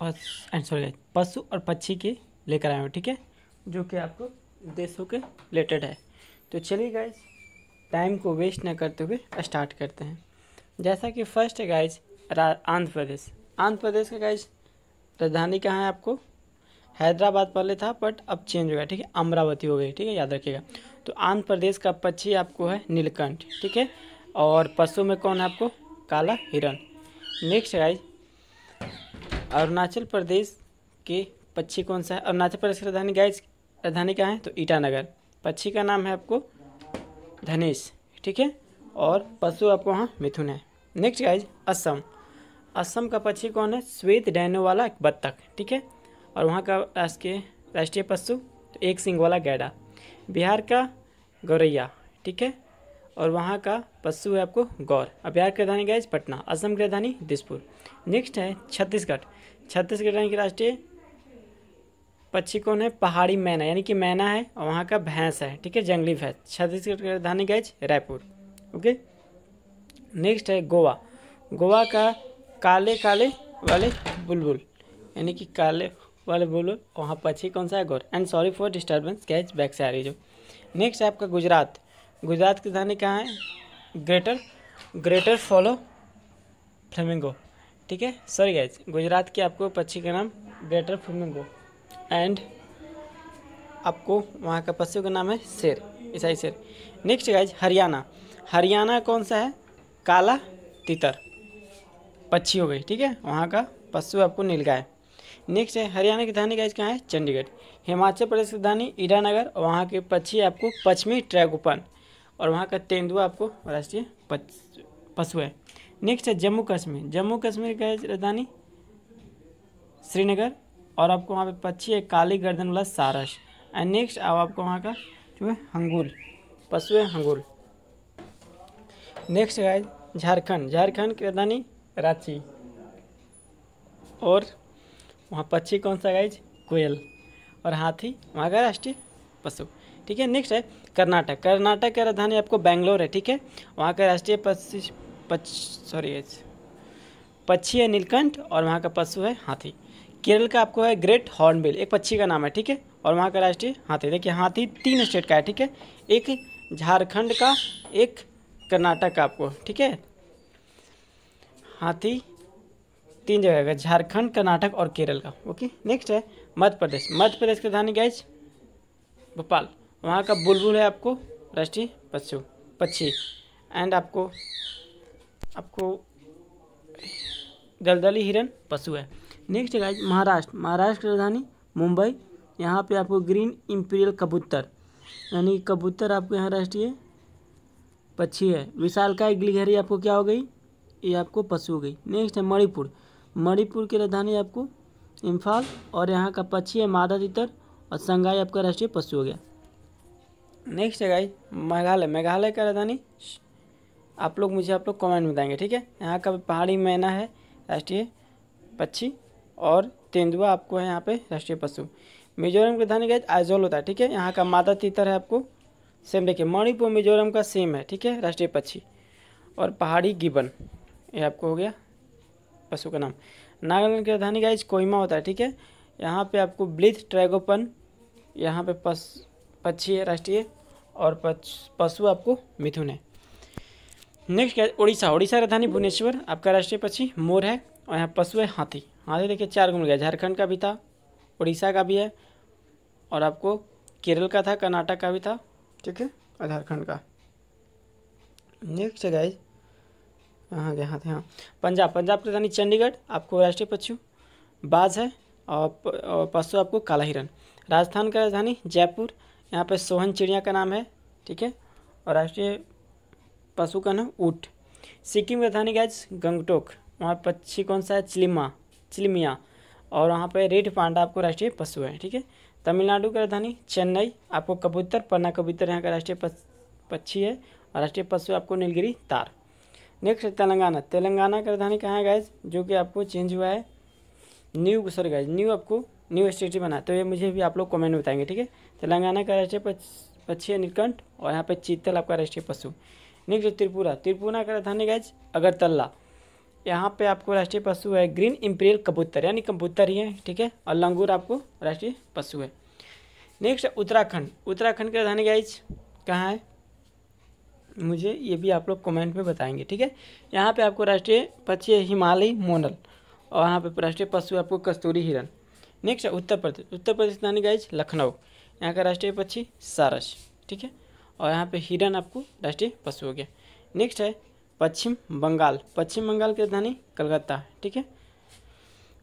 पक्षी सॉरी पशु और पक्षी के लेकर आए हो ठीक है जो कि आपको देशों के रिलेटेड है तो चलिए गाइज टाइम को वेस्ट ना करते हुए स्टार्ट करते हैं जैसा कि फर्स्ट है गाइज आंध्र प्रदेश आंध्र प्रदेश का गाइज राजधानी कहाँ है आपको हैदराबाद पहले था बट अब चेंज हो गया ठीक है अमरावती हो गई ठीक है याद रखिएगा तो आंध्र प्रदेश का पक्षी आपको है नीलकंठ ठीक है और पशु में कौन है आपको काला हिरण नेक्स्ट गाइज अरुणाचल प्रदेश के पक्षी कौन सा है अरुणाचल प्रदेश की राजधानी गाय राजधानी कहाँ है तो ईटानगर पक्षी का नाम है आपको धनेश ठीक है और पशु आपको वहाँ मिथुन है नेक्स्ट गाइज असम असम का पक्षी कौन है श्वेत डैनो वाला बत्तख ठीक है और वहाँ का राष्ट्रीय राष्ट्रीय पशु तो एक सिंह वाला गैडा बिहार का गौरैया ठीक है और वहाँ का पशु है आपको गौर अब बिहार की राजधानी गैज पटना असम की राजधानी दिसपुर नेक्स्ट है छत्तीसगढ़ छत्तीसगढ़ की राष्ट्रीय पक्षी कौन है पहाड़ी मैना यानी कि मैना है और वहाँ का भैंस है ठीक है जंगली भैंस छत्तीसगढ़ की राजधानी गैज रायपुर ओके नेक्स्ट है गोवा गोवा का काले काले वाले बुलबुल यानी कि काले वाले बुलबुल वहाँ पक्षी कौन सा है गौर and sorry for disturbance catch back से आ रही जो नेक्स्ट है आपका गुजरात गुजरात की राजधानी कहाँ है ग्रेटर ग्रेटर फॉलो फ्लेमिंगो ठीक है सॉरी गाइज गुजरात के आपको पक्षी का नाम ग्रेटर फ्लेमिंगो एंड आपको वहाँ का पशु का नाम है शेर ईसाई शेर नेक्स्ट गाइज हरियाणा हरियाणा कौन सा है काला तीतर पक्षी हो गई ठीक है वहाँ का पशु आपको नीलगाय नेक्स्ट है हरियाणा की धानी गाइज कहाँ है चंडीगढ़ हिमाचल प्रदेश की धानी ईटानगर वहाँ के पक्षी आपको पश्चिमी ट्रैगोपन और वहाँ का तेंदुआ आपको राष्ट्रीय पशु है नेक्स्ट है जम्मू कश्मीर जम्मू कश्मीर का राजधानी श्रीनगर और आपको वहाँ पे पक्षी है काली गर्दन वाला सारस एंड नेक्स्ट अब आपको वहाँ का जो है हंगुल पशु है हंगुल नेक्स्ट है झारखंड झारखंड की राजधानी रांची और वहाँ पक्षी कौन सा गाइज कोयल और हाथी वहाँ का राष्ट्रीय पशु ठीक है नेक्स्ट है कर्नाटक कर्नाटक की राजधानी आपको बैंगलोर है ठीक है वहाँ का राष्ट्रीय पशु पच सॉरी पक्षी है नीलकंठ और वहाँ का पशु है हाथी केरल का आपको है ग्रेट हॉर्नबिल एक पक्षी का नाम है ठीक है और वहाँ का राष्ट्रीय हाथी देखिए हाथी तीन स्टेट का है ठीक है एक झारखंड का एक कर्नाटक का आपको ठीक है हाथी तीन जगह का झारखंड कर्नाटक और केरल का ओके नेक्स्ट है मध्य प्रदेश मध्य प्रदेश की राजधानी गैज भोपाल वहाँ का बुलबुल है आपको राष्ट्रीय पशु पक्षी एंड आपको आपको दलदली हिरन पशु है नेक्स्ट है महाराष्ट्र महाराष्ट्र की राजधानी मुंबई यहाँ पे आपको ग्रीन इम्पीरियल कबूतर यानी कबूतर आपको यहाँ राष्ट्रीय पक्षी है विशालकाय गिलहरी आपको क्या हो गई ये आपको पशु हो गई नेक्स्ट है मणिपुर मणिपुर की राजधानी आपको इम्फाल और यहाँ का पक्षी है मादा तितर और संगाई आपका राष्ट्रीय पशु हो गया नेक्स्ट है गाई मेघालय मेघालय का राजधानी आप लोग मुझे आप लोग कमेंट बताएंगे ठीक है यहाँ का पहाड़ी मैना है राष्ट्रीय पक्षी और तेंदुआ आपको है यहाँ पे राष्ट्रीय पशु मिजोरम की राजधानी गाइज आइजोल होता है ठीक है यहाँ का मादा तीतर है आपको सेम देखिए मणिपुर मिजोरम का सेम है ठीक है राष्ट्रीय पक्षी और पहाड़ी गिबन ये आपको हो गया पशु का नाम नागालैंड की राजधानी गाइज कोहिमा होता है ठीक है यहाँ पर आपको ब्लिथ ट्रैगोपन यहाँ पे पशु पक्षी है राष्ट्रीय और पशु आपको मिथुन है नेक्स्ट क्या उड़ीसा उड़ीसा राजधानी भुवनेश्वर आपका राष्ट्रीय पक्षी मोर है और यहाँ पशु है हाथी हाथी देखिए चार गुण गया झारखंड का भी था उड़ीसा का भी है और आपको केरल का था कर्नाटक का भी था ठीक है और झारखंड का नेक्स्ट है हाँ गया हाँ हाँ पंजाब पंजाब की राजधानी चंडीगढ़ आपको राष्ट्रीय पक्षी बाज है और पशु आपको काला हिरन राजस्थान का राजधानी जयपुर यहाँ पे सोहन चिड़िया का नाम है ठीक है और राष्ट्रीय पशु का नाम ऊट सिक्किम का राजधानी गैज गंगटोक वहाँ पक्षी कौन सा है चिलिमा चिलिमिया और वहाँ पे रेड पांडा आपको राष्ट्रीय पशु है ठीक है तमिलनाडु की राजधानी चेन्नई आपको कबूतर पन्ना कबूतर यहाँ का राष्ट्रीय पक्षी है और राष्ट्रीय पशु आपको नीलगिरी तार नेक्स्ट तेलंगाना तेलंगाना की राजधानी कहाँ है गैज जो कि आपको चेंज हुआ है न्यू सॉरी गाइज न्यू आपको न्यू स्टेट बना तो ये मुझे भी आप लोग कमेंट में बताएंगे ठीक है तेलंगाना का राष्ट्रीय पक्षी है नीलकंठ और यहाँ पे चीतल आपका राष्ट्रीय पशु नेक्स्ट त्रिपुरा त्रिपुरा का राजधानी गाइज अगरतला यहाँ पे आपको राष्ट्रीय पशु है ग्रीन इम्पीरियल कबूतर यानी कबूतर ही है ठीक है और लंगूर आपको राष्ट्रीय पशु है नेक्स्ट उत्तराखंड उत्तराखंड की राजधानी गाइज कहाँ है मुझे ये भी आप लोग कमेंट में बताएंगे ठीक है यहाँ पे आपको राष्ट्रीय पक्षी है हिमालयी मोनल और यहाँ पर राष्ट्रीय पशु आपको कस्तूरी हिरन नेक्स्ट है उत्तर प्रदेश उत्तर प्रदेश नानी गाइज लखनऊ यहाँ का राष्ट्रीय पक्षी सारस ठीक है और यहाँ पे हिरण आपको राष्ट्रीय पशु हो गया नेक्स्ट है पश्चिम बंगाल पश्चिम बंगाल की राजधानी कलकत्ता ठीक है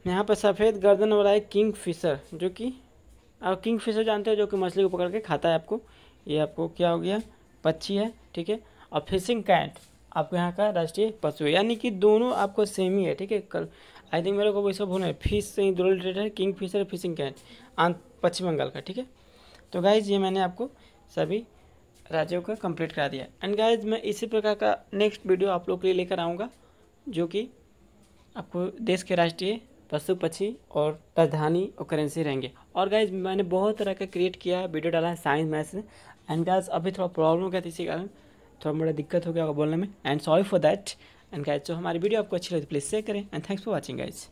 यहाँ पर सफ़ेद गर्दन वाला है किंग फिशर जो कि आप किंग फिशर जानते हो जो कि मछली को पकड़ के खाता है आपको ये आपको क्या हो गया पक्षी है ठीक है और फिशिंग कैंट आपको यहाँ का राष्ट्रीय पशु है यानी कि दोनों आपको सेम ही है ठीक है कल आई थिंक मेरे को वैसे सब भूलना है फिश से ही दो रिलेटेड है किंग फिशर फिशिंग कैन आंध पश्चिम बंगाल का ठीक है तो गाइज ये मैंने आपको सभी राज्यों का कंप्लीट करा दिया एंड गाइज मैं इसी प्रकार का नेक्स्ट वीडियो आप लोग के लिए लेकर आऊँगा जो कि आपको देश के राष्ट्रीय पशु पक्षी और राजधानी और करेंसी रहेंगे और गाइज मैंने बहुत तरह का क्रिएट किया है वीडियो डाला है साइंस मैथ्स में एंड गाइज अभी थोड़ा प्रॉब्लम हो गया था इसी कारण थोड़ा बड़ा दिक्कत हो गया बोलने में and sorry for that and guys जो हमारी वीडियो आपको अच्छी लगे प्लीज़ शेयर करें and thanks for watching guys